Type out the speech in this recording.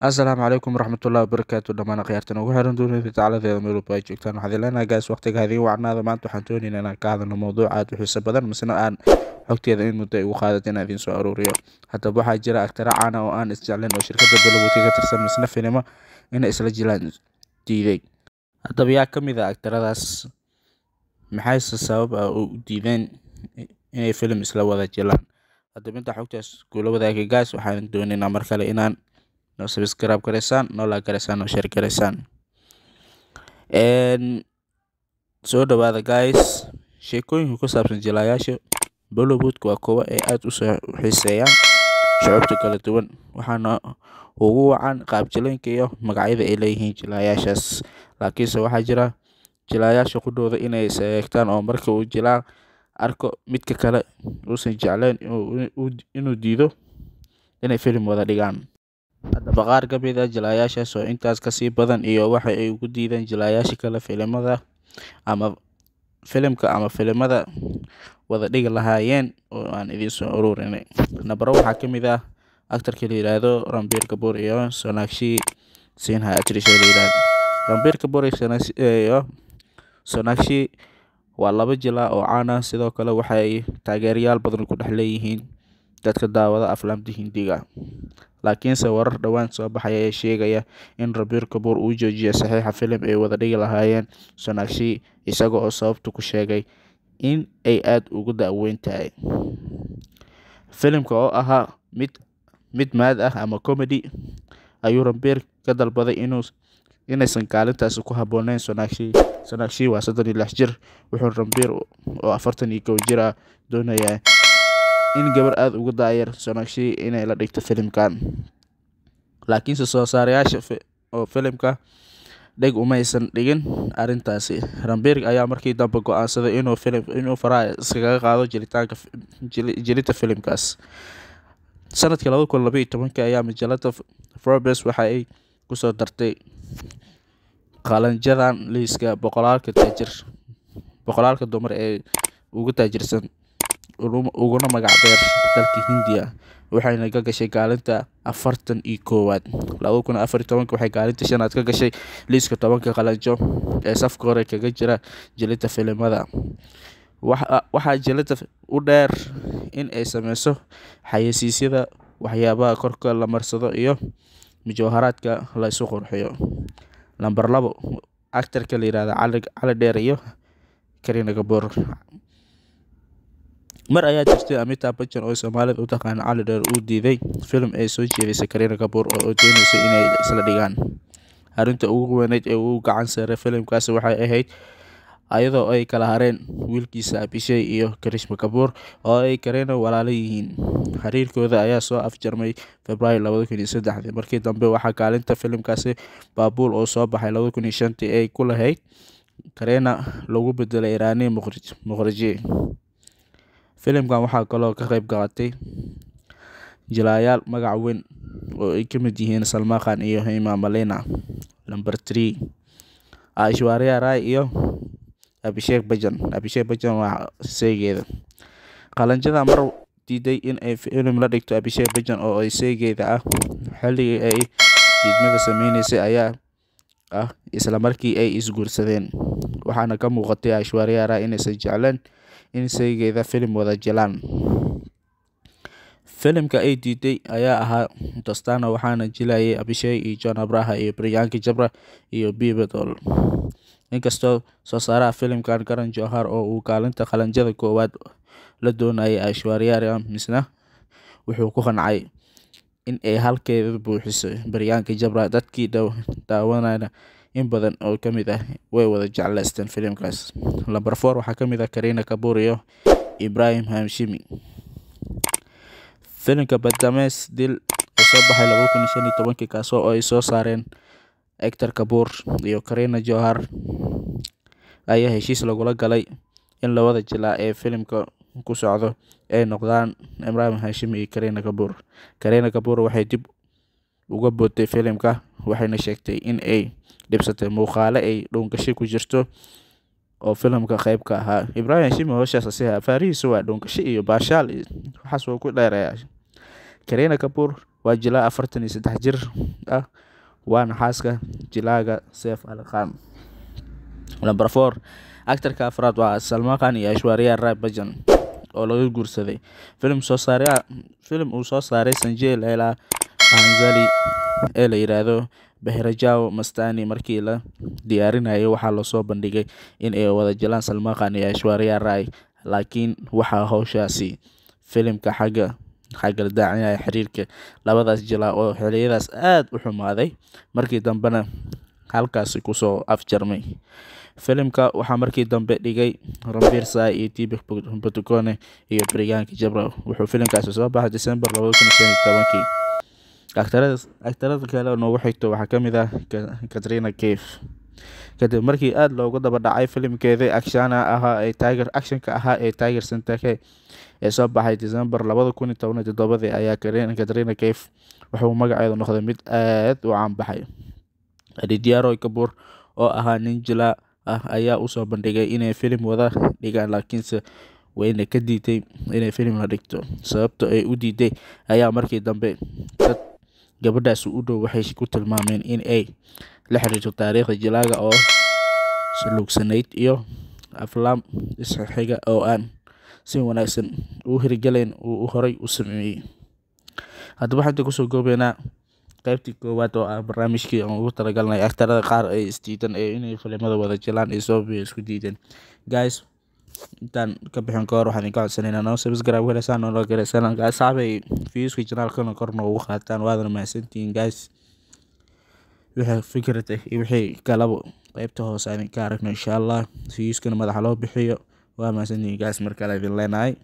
asalaamu calaykum waraxmatullahi wabarakaatu dhammaan akhyaartan ugu xiran duunida tacaladeeda meeluba ay joogtaan waxaad ileenahay gaas waqtiga hadiga wacnaada maanta waxaan doonayn inaan ka hadalno mowduuc aad u xiiso badan misna aan xogteeda in muddo ay u inaan idiin soo aruuriyo haddaba waxaa jira agtara caana ah oo aan isjeclayn oo shirkadda bollywoodka ka tirsan misna filimo inay isla jilaan diiday haddaba yaa ka mid ah agtaradaas maxayse sabab ah u diideen inay filim isla wada jilaan haddaba intaa xogtaas kuula wadaagay gaas waxaan doonaynaa mar kale inaan no subscribe gareysaan no like gareysaan no share gareysaan soo dhawaada guys sheekooyinka ku saabsan jilaayaasha bollywoodka waa kuwo ay aada u soo xiiseeyaan shucuubta kala duwan waxaana ugu wacan qaabjilaynka iyo magacyada ay leeyihiin jilaayaashaas laakiinse waxaa jira jilaayaasha qudhooda inay seegtaan oo marka uu jilaa arko midka kale uusan jeclayn inuu diido inay filim wada dhigaan Haddaba, qaar ka mid ah jilayaashaas oo intaas ka sii badan iyo waxa ay uga diideen jilayaasha kale filimada ama filimka ama filimada wada dhigi lahaayeen oo aan idiin soo ururinay. Nabaro waxaa ka mid ah aktarkii la yiraahdo Ranbir Kapoor iyo Sonakshi Sinha Ranbir Kapoor iyo Sonakshi waa laba jilaa oo caan ah sidoo kale waxay taageerayaal badan ku dhex leeyihiin dadka daawada aflaamta Hindiga. Laakiinse warar dhowaan soo baxay ayaa sheegaya in rabiir kabuur uu joojiyay saxiixa filim ay wada dhigi lahaayeen Sonakshi isaga oo sababta ku sheegay in ay aada ugu daaweyn tahay filimka oo ahaa mid mid maad ah ama comedy ayuu rambiir ka dalbaday inuu inaysan kaalintaasi ku habooneyn Sonakshi Sonakshi waa soddon iyo lix jir wuxuu rambiir oo afartan iyo kow jir ah doonayaa in gabar aada uga daayar Sonakshi inay la dhigto filimkan laakiinse soo saarayaasha oo filimka dheg umaysan dhigin arintaasi ramberg ayaa markii dambe go-aansaday inuu inuu faraha iskaga qaado jiritaanka jilinta filimkaas sanadkii labada kun labaiyo tobankii ayaa majalada forbes waxa ay kusoo dartay qalanjadan liiska boqolaalka taajir boqolaalka dumar ee ugu taajirsan uguna magac beersatay dalka Hindiya waxayna ka gashay kaalinta afartan iyo koowaad laba kun afar iyo tobanka waxay kaalinta shanaad ka gashay liiska tobanka qalanjo ee safka hore kaga jira jilinta filimada waxaa jilinta u dheer in ay sameyso xayeysiisyada waxyaabaha korka la marsado iyo mujawaharaadka la isu qurxiyo lamber labo actarka la yihahda cali dheer iyo karina gaboor mar ayaa jirtay amitabh bachchan oo soomaalida u taqaana cali dheer uu diiday film ay soo jeedaysay kareena kabuur oo oo inay isla dhigaan arrinta ugu weyneyd ee uu gacan saaray filimkaasi waxay ahayd ayadoo ay kala hareen wiilkiisa abishay iyo karishma kabuur oo ay kareena walaalo yihiin xiriirkooda ayaa soo afjarmay februaayo labada kun iyo saddexdii markii dambe waxaa kaalinta filimkaasi baabuul oo soo baxay labada kun iyo shantii ay ku lahayd kareena lagu bedelay raani muqrij muqhrijiye Filimkan waxaa kaloo ka qayb qaatay jilaayaal magac weyn oo ay ka mid yihiin Salman Khan iyo Hema Malena. lambar3. Aishwarya Rai iyo Abhishek Bachchan Abhishek Bachchan waa isageeda qalanjada mar diiday in ay filim la dhigto Abhishek Bachchan oo isageeda ah xilligii ay diidmada sameynaysay ayaa ah isla markii ay isguursadeen waxaana ka muuqatay Aishwarya Rai inaysan jecleen inisigeda filim wada jilaan filimka ay diiday ayaa ahaa dastano waxaana jilayay abishay iyo john abraha iyo baryaanka jabra iyo bibadol inkastoo soo saaraha filimkan karan johar oo uu kaalinta qalanjada koowaad la doonayay ashwaryaria misna wuxuu ku qancay in ay halkeeda buuxiso baryaanka jabra dadkii daawanana in badan oo kamid ah way wada jeclaysteen filimkaas lamber four waxaa kamid ah karina kabuur iyo ibrahim hamshimi filimka badamees dil oo soo baxay laba kun shan iyo tobankii kaasoo ay soo saareen ector kabuur iyo karina johar ayaa heshiis lagula galay in labada jilaa ee filimka ku socdo ay noqdaan ibrahim hashim iyo karina kabuur karina kabuur waxay dib uga bootay filimka waxayna sheegtay in ay dhibsatay muuqaale ay dhuungashi ku jirto oo filimka qeyb ka ahaa ibraahim shime howshaas asiha afaarihiisa waa dhuungashi iyo baashaal waxaas wuu ku dheereeyaa kareena kabuur waa jilaa afartan iyo saddex jir ah waana xaaska jilaaga seef alqaan number four actarka afraad waa salmaqan iyo ashwariya ray bajan oo laga guursaday filim soo saar filim uu soo saaray sanjee leelaa anzali ee la yiraahdo Biharajoa Mastani markii la diyaarinayay waxaa lasoo bandhigay in ay wada jalaan Salman iyo Aishwarya Rai laakiin waxaa hawshaasi filimka xagga xaga la daacinaya xiriirka labadaas jilaa oo xiliyadaas aad u xumaaday markii dambena halkaasi kusoo afjarmay filimka waxaa markii dambe dhigay Ranveer Sai iyo Deepak Padukone iyo Priyanka Chopra wuxuu filimkaasi soo baxay December 2015 Akhtaraadka kale oo noogu xigta waxaa kamid ah Katrina Kaif kadib markii aad loogu daba dhacay filimkeedii action-ka ahaa ee Tiger Sentake ee soo baxay Diseembar labada kun iyo toban iyo toddobadii ayaa Katrina Kaif waxa magaceedu noqday mid aad u caan baxay Aditya Roy Kapoor oo ahaa nin ah ayaa u soo bandhigay inay filim wada dhigaan laakiinse Wayne ka diiday inay filim la dhigto sababta ay u diiday ayaa markii dambe dad gabadhaas u dhow waxay ku tilmaameen in ay la xiriirto taariikhda Jilaaga oo saluugsanayd iyo aflaam isxiga oo aan si wanaagsan ugu hirgelin uu horey u sameeyey Haddaba xanta kusoo koobaynaa qaybtii koowaad oo ah barnaamijkii aan ugu talagalnay aktarada qaar ay isdiidan diidan ee inay filimada wada jilaan iyo sababay isku diideen. Guys intaan ka bixin ka hor waxaan idinka codsanaynaa noo subscribe galeysaan noo galeysaan asxaabay viewska janaalkana korna ugu qaataan waadana mahadsantihiin guys wixii fikirta iyo wixii kalaba qeybta hoose aan aragno insha allah viewskana madaxa loo bixiyo waa mahadsantihiin guys mar kale idin leenahay